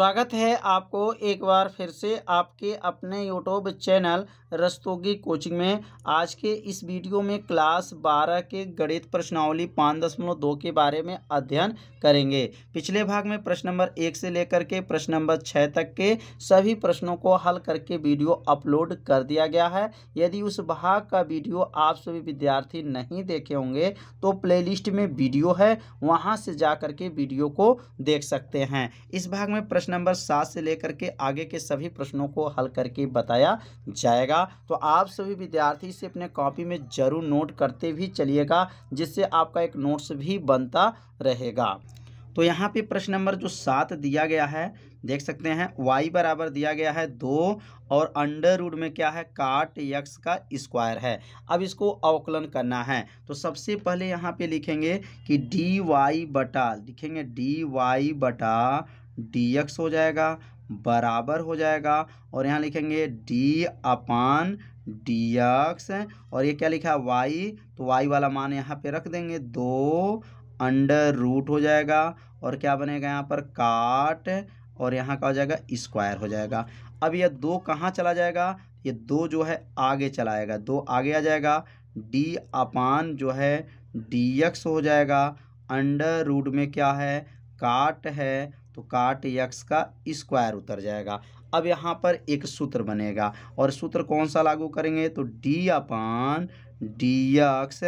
स्वागत है आपको एक बार फिर से आपके अपने यूट्यूब चैनल रस्तोगी कोचिंग में आज के इस वीडियो में क्लास 12 के गणित प्रश्नावली पाँच दशमलव दो के बारे में अध्ययन करेंगे पिछले भाग में प्रश्न नंबर एक से लेकर के प्रश्न नंबर छः तक के सभी प्रश्नों को हल करके वीडियो अपलोड कर दिया गया है यदि उस भाग का वीडियो आप सभी विद्यार्थी नहीं देखे होंगे तो प्ले में वीडियो है वहाँ से जा के वीडियो को देख सकते हैं इस भाग में प्रश्न प्रश्न नंबर सात से लेकर के आगे के सभी प्रश्नों को हल करके बताया जाएगा तो आप सभी विद्यार्थी से अपने कॉपी में ज़रूर नोट करते भी चलिएगा जिससे आपका एक नोट्स भी बनता रहेगा तो यहाँ पे प्रश्न नंबर जो सात दिया गया है देख सकते हैं वाई बराबर दिया गया है दो और अंडर रूड में क्या है काट यक्स का स्क्वायर है अब इसको अवकलन करना है तो सबसे पहले यहाँ पे लिखेंगे कि डी वाई बटा लिखेंगे डी वाई बटा डी एक्स हो जाएगा बराबर हो जाएगा और यहाँ लिखेंगे डी अपान डी एक्स और ये क्या लिखा है वाई तो वाई वाला मान यहाँ पे रख देंगे दो अंडर रूट हो जाएगा और क्या बनेगा यहाँ पर काट और यहाँ का हो जाएगा स्क्वायर हो जाएगा अब यह दो कहाँ चला जाएगा ये दो जो है आगे चला जाएगा दो आगे आ जाएगा डी अपान जो है डी एक्स हो जाएगा अंडर रूट में क्या है काट है तो काट यक्स का स्क्वायर उतर जाएगा अब यहाँ पर एक सूत्र बनेगा और सूत्र कौन सा लागू करेंगे तो डी अपान डी यक्स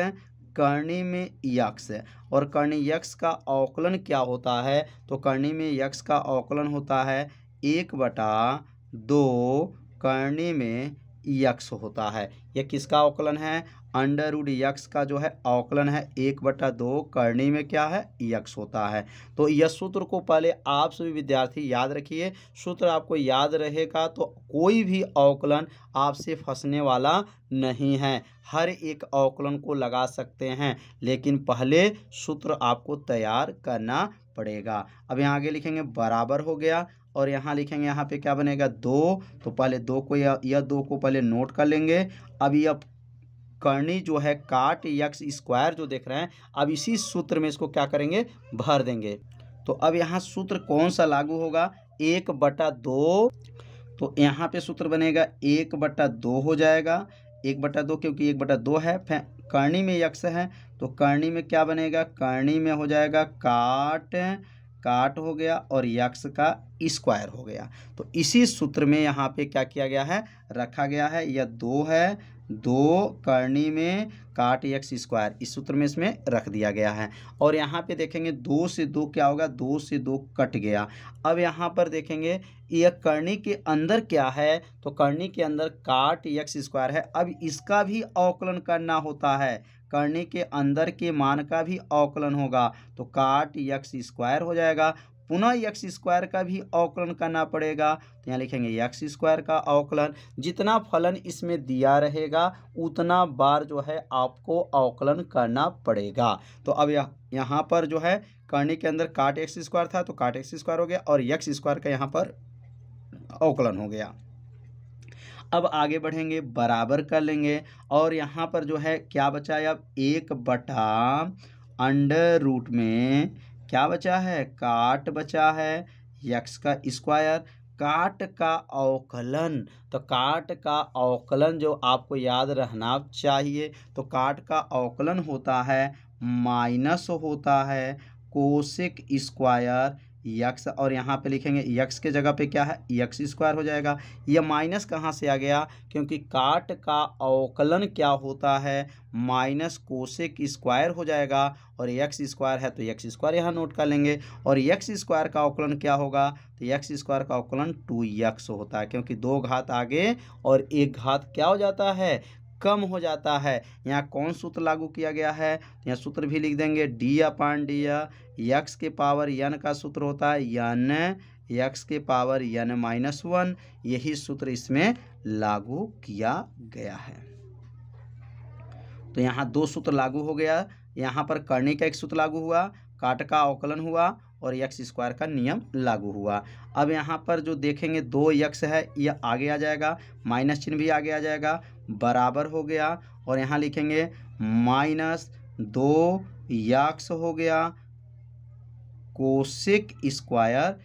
कर्णी में यक्ष और कर्णी यक्ष का अवकलन क्या होता है तो कर्णी में यक्ष का अवकलन होता है एक बटा दो कर्णी में यक्स होता है यह किसका अवकलन है अंडर रूड यक्स का जो है औकलन है एक बटा दो करने में क्या है यक्स होता है तो यह सूत्र को पहले आप सभी विद्यार्थी याद रखिए सूत्र आपको याद रहेगा तो कोई भी अवकलन आपसे फंसने वाला नहीं है हर एक अवकलन को लगा सकते हैं लेकिन पहले सूत्र आपको तैयार करना पड़ेगा अब यहाँ आगे लिखेंगे बराबर हो गया और यहाँ लिखेंगे यहाँ पे क्या बनेगा दो तो पहले दो को या, या दो को पहले नोट कर लेंगे अब यह कर्णी जो है काट यक्स स्क्वायर जो देख रहे हैं अब इसी सूत्र में इसको क्या करेंगे भर देंगे तो अब यहाँ सूत्र कौन सा लागू होगा एक बटा दो तो यहाँ पे सूत्र बनेगा एक बटा दो हो जाएगा एक बटा दो क्योंकि एक बटा दो है कर्णी में यक्ष है तो कर्णी में क्या बनेगा कर्णी में हो जाएगा काट काट हो गया और यक्ष का स्क्वायर हो गया तो इसी सूत्र में यहाँ पे क्या किया गया है रखा गया है यह दो है दो करनी में काट एक्स स्क्वायर इस सूत्र में इसमें रख दिया गया है और यहाँ पे देखेंगे दो से दो क्या होगा दो से दो कट गया अब यहाँ पर देखेंगे यह करनी के अंदर क्या है तो करनी के अंदर काट एक्स स्क्वायर है अब इसका भी अवकलन करना होता है करने के अंदर के मान का भी अवकलन होगा तो काट यक्स स्क्वायर हो जाएगा पुनः यक्स स्क्वायर का भी अवकलन करना पड़ेगा तो यहाँ लिखेंगे यक्स स्क्वायर का अवकलन जितना फलन इसमें दिया रहेगा उतना बार जो है आपको अवकलन करना पड़ेगा तो अब यह यहाँ पर जो है करने के अंदर काट एक्स स्क्वायर था तो काट एक्स स्क्वायर हो गया और यक्स स्क्वायर का यहाँ पर अवकलन हो गया अब आगे बढ़ेंगे बराबर कर लेंगे और यहाँ पर जो है क्या बचा है अब एक बटा अंडर रूट में क्या बचा है काट बचा है यक्स का स्क्वायर काट का अवकलन तो काट का अवकलन जो आपको याद रहना चाहिए तो काट का अवकलन होता है माइनस होता है कोशिक स्क्वायर यक्स और यहाँ पे लिखेंगे यक्स के जगह पे क्या है यक्स स्क्वायर हो जाएगा ये माइनस कहाँ से आ गया क्योंकि काट का अवकलन क्या होता है माइनस कोशिक स्क्वायर हो जाएगा और यक्स स्क्वायर है तो यक्स स्क्वायर यहाँ नोट कर लेंगे और यक्स स्क्वायर का अवकलन क्या होगा तो यक्स स्क्वायर का अवकलन टू यक्स होता है क्योंकि दो घात आगे और एक घात क्या हो जाता है कम हो जाता है यहाँ कौन सूत्र लागू किया गया है तो यहाँ सूत्र भी लिख देंगे डी अपान डी यक्स के पावर यन का सूत्र होता है यन यक्स के पावर यन माइनस वन यही सूत्र इसमें लागू किया गया है तो यहाँ दो सूत्र लागू हो गया यहाँ पर करने का एक सूत्र लागू हुआ काट का अवकलन हुआ और यक्स स्क्वायर का नियम लागू हुआ अब यहाँ पर जो देखेंगे दो यक्स है यह आगे आ जाएगा माइनस चिन्ह भी आगे आ जाएगा बराबर हो गया और यहाँ लिखेंगे माइनस दो यक्स हो गया कोशिक स्क्वायर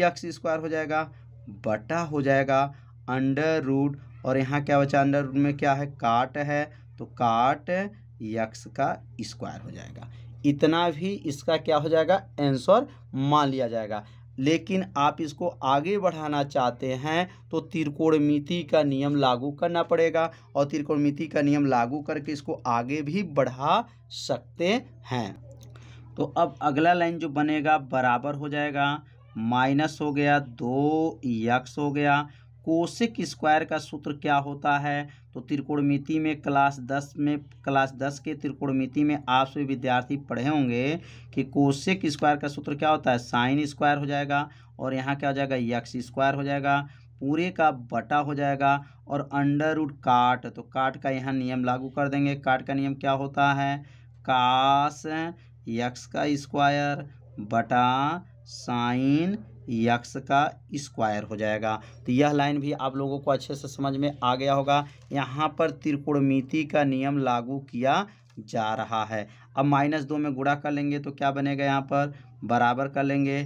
यक्स स्क्वायर हो जाएगा बटा हो जाएगा अंडर रूट और यहाँ क्या बचा अंडर रूट में क्या है काट है तो काट यक्स का स्क्वायर हो जाएगा इतना भी इसका क्या हो जाएगा आंसर मान लिया जाएगा लेकिन आप इसको आगे बढ़ाना चाहते हैं तो त्रिकोणमिति का नियम लागू करना पड़ेगा और त्रिकोणमिति का नियम लागू करके इसको आगे भी बढ़ा सकते हैं तो अब अगला लाइन जो बनेगा बराबर हो जाएगा माइनस हो गया दो यक्स हो गया कोशिक स्क्वायर का सूत्र क्या होता है तो त्रिकोणमिति में क्लास दस में क्लास दस के त्रिकोणमिति में आप सभी विद्यार्थी पढ़े होंगे कि कोशिक स्क्वायर का सूत्र क्या होता है साइन स्क्वायर हो जाएगा और यहाँ क्या हो जाएगा यक्स स्क्वायर हो जाएगा पूरे का बटा हो जाएगा और अंडर उड काट तो काट का यहाँ नियम लागू कर देंगे काट का नियम क्या होता है कास यक्स का स्क्वायर बटा साइन यक्स का स्क्वायर हो जाएगा तो यह लाइन भी आप लोगों को अच्छे से समझ में आ गया होगा यहाँ पर त्रिकोणमिति का नियम लागू किया जा रहा है अब माइनस दो में गुड़ा कर लेंगे तो क्या बनेगा यहाँ पर बराबर कर लेंगे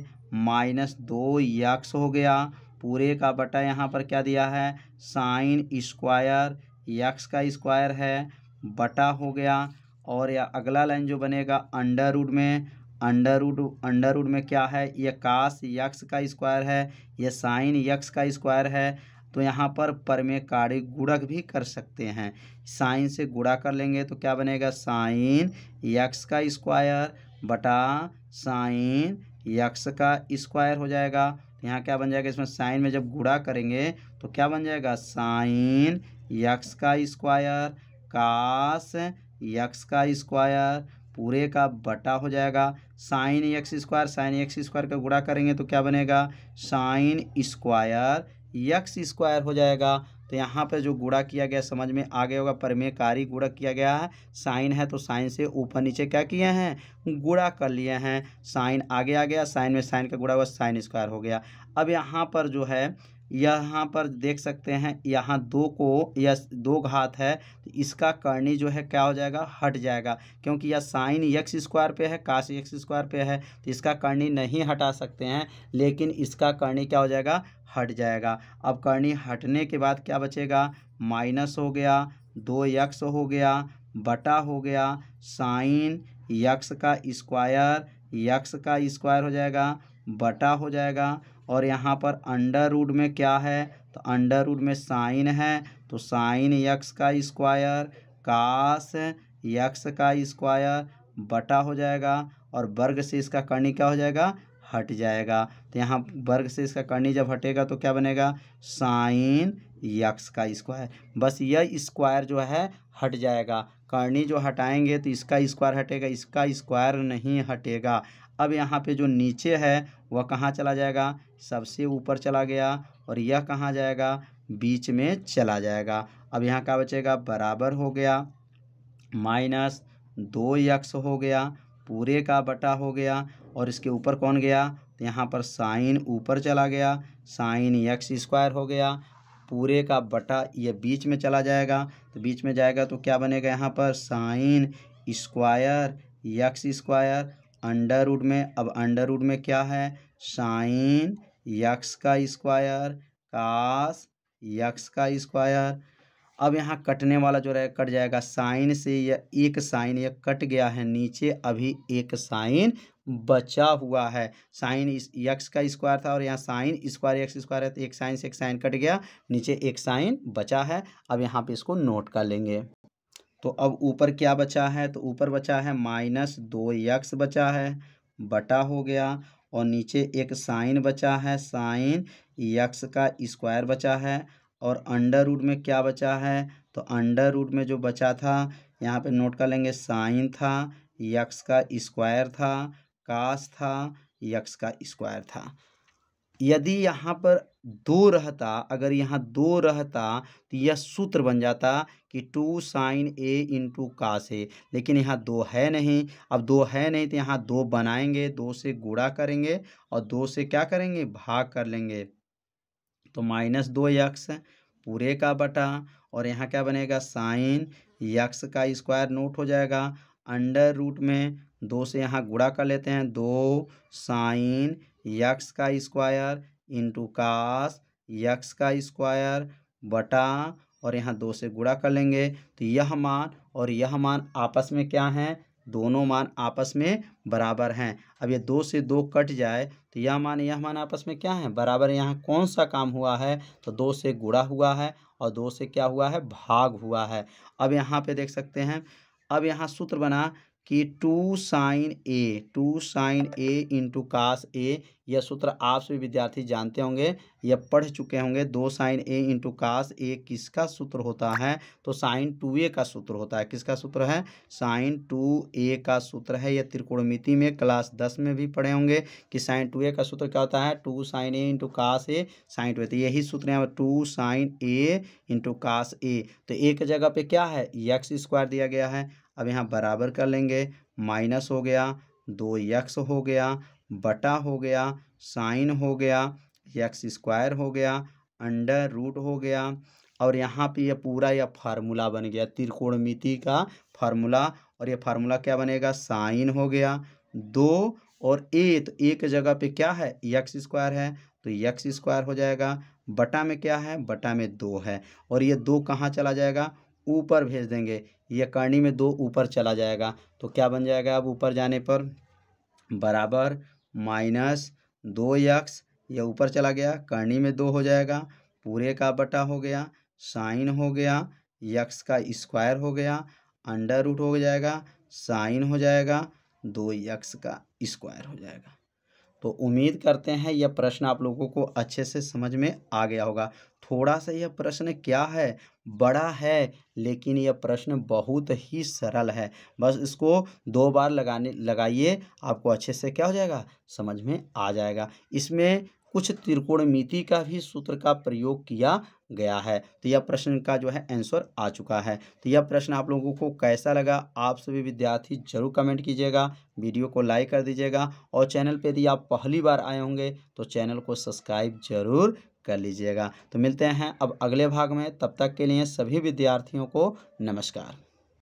माइनस दो यक्स हो गया पूरे का बटा यहाँ पर क्या दिया है साइन स्क्वायर यक्स का स्क्वायर है बटा हो गया और या अगला लाइन जो बनेगा अंडर रूट में अंडर रूट अंडर रूट में क्या है ये काश यक्स का स्क्वायर है ये साइन यक्स का स्क्वायर है तो यहाँ पर परमे कार्य गुड़क भी कर सकते हैं साइन से गुड़ा कर लेंगे तो क्या बनेगा साइन यक्स का स्क्वायर बटा साइन यक्स का स्क्वायर हो जाएगा यहाँ क्या बन जाएगा इसमें साइन में जब गुड़ा करेंगे तो क्या बन जाएगा साइन यक्स का स्क्वायर काश यक्स का स्क्वायर पूरे का बटा हो जाएगा sine x square sine x square का गुड़ा करेंगे तो क्या बनेगा साइन स्क्वायर एक्स स्क्वायर हो जाएगा तो यहाँ पर जो गुड़ा किया गया समझ में आ गया होगा परमेकारी गुड़ा किया गया है साइन है तो साइन से ऊपर नीचे क्या किए हैं गुड़ा कर लिए हैं साइन आगे आ गया साइन में साइन का गुड़ा हुआ साइन स्क्वायर हो गया अब यहाँ पर जो है यहाँ पर देख सकते हैं यहाँ दो को या दो घात है तो इसका करनी जो है क्या हो जाएगा हट जाएगा क्योंकि यह साइन यक्स स्क्वायर पे है काश यक्स स्क्वायर पे है तो इसका करनी नहीं हटा सकते हैं लेकिन इसका करनी क्या हो जाएगा हट जाएगा अब करनी हटने के बाद क्या बचेगा माइनस हो गया दो यक्स हो गया बटा हो गया साइन यक्स का स्क्वायर यक्स का स्क्वायर हो जाएगा बटा हो जाएगा और यहाँ पर अंडर रूड में क्या है तो अंडर रूड में साइन है तो साइन यक्स का स्क्वायर कास यक्स का स्क्वायर बटा हो जाएगा और वर्ग से इसका कर्णी क्या हो जाएगा हट जाएगा तो यहाँ वर्ग से इसका कर्णी जब हटेगा तो क्या बनेगा साइन यक्स का स्क्वायर बस यह स्क्वायर जो है हट जाएगा कर्णी जो हटाएंगे तो इसका स्क्वायर हटेगा इसका स्क्वायर नहीं हटेगा अब यहाँ पे जो नीचे है वह कहाँ चला जाएगा सबसे ऊपर चला गया और यह कहाँ जाएगा बीच में चला जाएगा अब यहाँ क्या बचेगा बराबर हो गया माइनस दो यक्स हो गया पूरे का बटा हो गया और इसके ऊपर कौन गया तो यहाँ पर साइन ऊपर चला गया साइन यक्स स्क्वायर हो गया पूरे का बटा ये बीच में चला जाएगा तो बीच में जाएगा तो क्या बनेगा यहाँ पर sine square x square under root में अब अंडर रूट में क्या है साइन यक्स का स्क्वायर कास यक्स का स्क्वायर अब यहाँ कटने वाला जो रहेगा कट जाएगा साइन से या एक साइन यह कट गया है नीचे अभी एक साइन बचा हुआ है साइन यक्स का स्क्वायर था और यहाँ साइन स्क्वायर यक्स स्क्वायर है तो एक साइन से एक साइन कट गया नीचे एक साइन बचा है अब यहाँ पे इसको नोट कर लेंगे तो अब ऊपर क्या बचा है तो ऊपर बचा है माइनस दो यक्स बचा है बटा हो गया और नीचे एक साइन बचा है साइन यक्स का स्क्वायर बचा है और अंडर रूट में क्या बचा है तो अंडर रूट में जो बचा था यहाँ पे नोट कर लेंगे साइन था यक्स का स्क्वायर था कास था यक्स का स्क्वायर था यदि यहाँ पर दो रहता अगर यहाँ दो रहता तो यह सूत्र बन जाता कि टू साइन ए इंटू का ए लेकिन यहाँ दो है नहीं अब दो है नहीं तो यहाँ दो बनाएंगे दो से गुड़ा करेंगे और दो से क्या करेंगे भाग कर लेंगे तो माइनस दो यक्स पूरे का बटा और यहाँ क्या बनेगा साइन यक्स का स्क्वायर नोट हो जाएगा अंडर रूट में दो से यहाँ गुड़ा कर लेते हैं दो साइन यक्स का स्क्वायर इंटू कास यक्स का स्क्वायर बटा और यहाँ दो से गुड़ा कर लेंगे तो यह मान और यह मान आपस में क्या हैं दोनों मान आपस में बराबर हैं अब ये दो से दो कट जाए तो यह मान यह मान आपस में क्या है बराबर यहाँ कौन सा काम हुआ है तो दो से गुड़ा हुआ है और दो से क्या हुआ है भाग हुआ है अब यहाँ पे देख सकते हैं अब यहाँ सूत्र बना कि two sine A two sine A into cos A यह सूत्र आप सभी विद्यार्थी जानते होंगे यह पढ़ चुके होंगे दो साइन ए इंटू कास ए किसका सूत्र होता है तो साइन टू ए का सूत्र होता है किसका सूत्र है साइन टू ए का सूत्र है यह त्रिकोणमिति में क्लास दस में भी पढ़े होंगे कि साइन टू ए का सूत्र क्या होता है two sine A into cos A sine two A तो यही सूत्र है two sine A into cos A तो ए जगह पे क्या है यक्स स्क्वायर दिया गया है अब यहाँ बराबर कर लेंगे माइनस हो गया दो यक्स हो गया बटा हो गया साइन हो गया यक्स स्क्वायर हो गया अंडर रूट हो गया और यहाँ पे यह पूरा यह फार्मूला बन गया त्रिकोणमिति का फार्मूला और ये फार्मूला क्या बनेगा साइन हो गया दो और ए तो एक जगह पे क्या है यक्स स्क्वायर है तो यक्स स्क्वायर हो जाएगा बटा में क्या है बटा में दो है और ये दो कहाँ चला जाएगा ऊपर भेज देंगे ये कर्णी में दो ऊपर चला जाएगा तो क्या बन जाएगा अब ऊपर जाने पर बराबर माइनस दो यक्स यह ऊपर चला गया कर्णी में दो हो जाएगा पूरे का बटा हो गया साइन हो गया यक्स का स्क्वायर हो गया अंडर रूट हो जाएगा साइन हो जाएगा दो यक्स का स्क्वायर हो जाएगा तो उम्मीद करते हैं यह प्रश्न आप लोगों को अच्छे से समझ में आ गया होगा थोड़ा सा यह प्रश्न क्या है बड़ा है लेकिन यह प्रश्न बहुत ही सरल है बस इसको दो बार लगाने लगाइए आपको अच्छे से क्या हो जाएगा समझ में आ जाएगा इसमें कुछ त्रिकोणमिति का भी सूत्र का प्रयोग किया गया है तो यह प्रश्न का जो है आंसर आ चुका है तो यह प्रश्न आप लोगों को कैसा लगा आप सभी विद्यार्थी जरूर कमेंट कीजिएगा वीडियो को लाइक कर दीजिएगा और चैनल पर यदि आप पहली बार आए होंगे तो चैनल को सब्सक्राइब जरूर कर लीजिएगा तो मिलते हैं अब अगले भाग में तब तक के लिए सभी विद्यार्थियों को नमस्कार